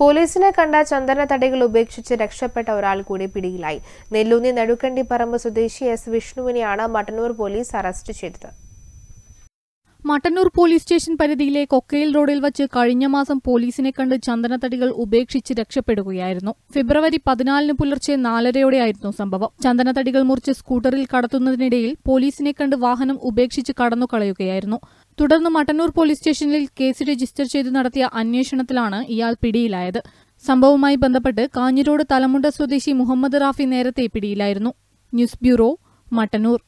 പോലീസിനെ കണ്ട ചന്ദന തടികൾ ഉപേക്ഷിച്ച് രക്ഷപ്പെട്ട ഒരാൾ കൂടി പിടിയിലായി നെല്ലൂന്നി നടുക്കണ്ടി പറമ്പ് സ്വദേശി എസ് വിഷ്ണുവിനെയാണ് മട്ടന്നൂർ പോലീസ് അറസ്റ്റ് ചെയ്തത് മട്ടന്നൂർ പോലീസ് സ്റ്റേഷൻ പരിധിയിലെ കൊക്കയിൽ റോഡിൽ വച്ച് കഴിഞ്ഞ മാസം പോലീസിനെ കണ്ട് ചന്ദനത്തടികൾ ഉപേക്ഷിച്ച് രക്ഷപ്പെടുകയായിരുന്നു ഫെബ്രുവരി പതിനാലിന് പുലർച്ചെ നാലരയോടെയായിരുന്നു സംഭവം ചന്ദനത്തടികൾ മുറിച്ച് സ്കൂട്ടറിൽ കടത്തുന്നതിനിടയിൽ പോലീസിനെ കണ്ട് വാഹനം ഉപേക്ഷിച്ച് കടന്നു കളയുകയായിരുന്നു തുടർന്ന് മട്ടന്നൂർ പോലീസ് സ്റ്റേഷനിൽ കേസ് രജിസ്റ്റർ ചെയ്ത് നടത്തിയ അന്വേഷണത്തിലാണ് ഇയാൾ പിടിയിലായത് സംഭവവുമായി ബന്ധപ്പെട്ട് കാഞ്ഞിരോട് തലമുണ്ട സ്വദേശി മുഹമ്മദ് റാഫി നേരത്തെ പിടിയിലായിരുന്നു ന്യൂസ് ബ്യൂറോ മട്ടന്നൂർ